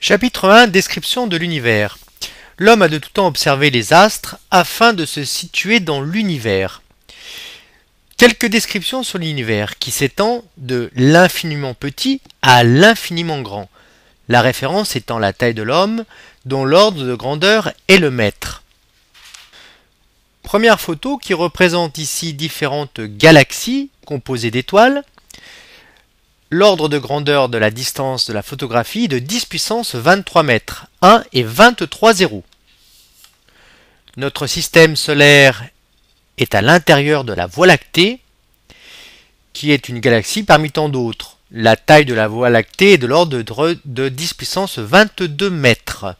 Chapitre 1 Description de l'univers. L'homme a de tout temps observé les astres afin de se situer dans l'univers. Quelques descriptions sur l'univers qui s'étend de l'infiniment petit à l'infiniment grand, la référence étant la taille de l'homme dont l'ordre de grandeur est le mètre. Première photo qui représente ici différentes galaxies composées d'étoiles l'ordre de grandeur de la distance de la photographie est de 10 puissance 23 mètres, 1 et 23 zéros. Notre système solaire est à l'intérieur de la Voie lactée, qui est une galaxie parmi tant d'autres. La taille de la Voie lactée est de l'ordre de 10 puissance 22 mètres.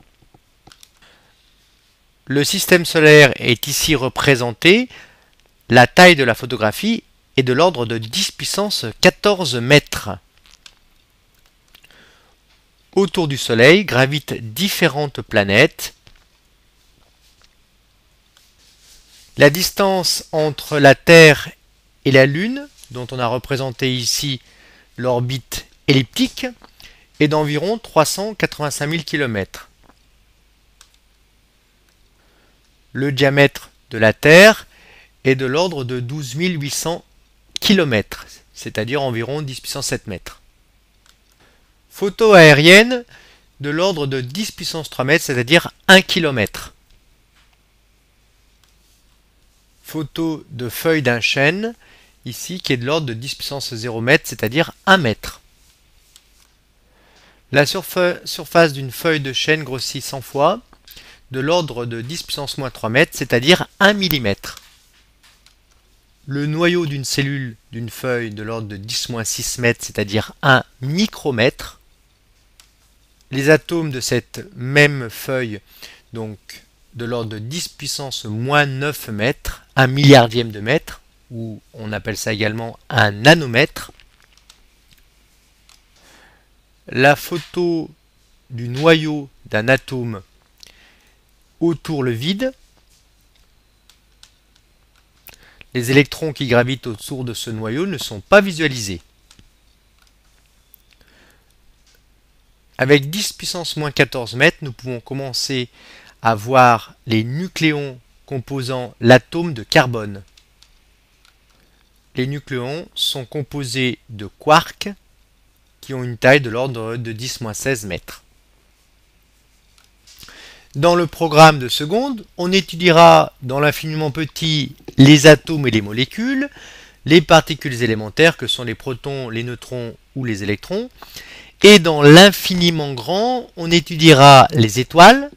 Le système solaire est ici représenté. La taille de la photographie est de l'ordre de 10 puissance 14 mètres. Autour du Soleil gravitent différentes planètes. La distance entre la Terre et la Lune, dont on a représenté ici l'orbite elliptique, est d'environ 385 000 km. Le diamètre de la Terre est de l'ordre de 12 800 km, c'est-à-dire environ 10 puissance 7 mètres photo aérienne de l'ordre de 10 puissance 3 mètres, c'est-à-dire 1 km. Photo de feuille d'un chêne, ici, qui est de l'ordre de 10 puissance 0 mètres, c'est-à-dire 1 mètre. La surface d'une feuille de chêne grossit 100 fois, de l'ordre de 10 puissance moins 3 mètres, c'est-à-dire 1 mm. Le noyau d'une cellule d'une feuille de l'ordre de 10 moins 6 mètres, c'est-à-dire 1 micromètre les atomes de cette même feuille, donc de l'ordre de 10 puissance moins 9 mètres, un milliardième de mètre, ou on appelle ça également un nanomètre. La photo du noyau d'un atome autour le vide, les électrons qui gravitent autour de ce noyau ne sont pas visualisés. Avec 10 puissance moins 14 mètres, nous pouvons commencer à voir les nucléons composant l'atome de carbone. Les nucléons sont composés de quarks qui ont une taille de l'ordre de 10-16 mètres. Dans le programme de seconde, on étudiera dans l'infiniment petit les atomes et les molécules, les particules élémentaires que sont les protons, les neutrons ou les électrons, et dans l'infiniment grand, on étudiera les étoiles,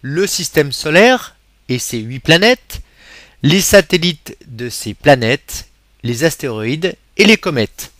le système solaire et ses huit planètes, les satellites de ces planètes, les astéroïdes et les comètes.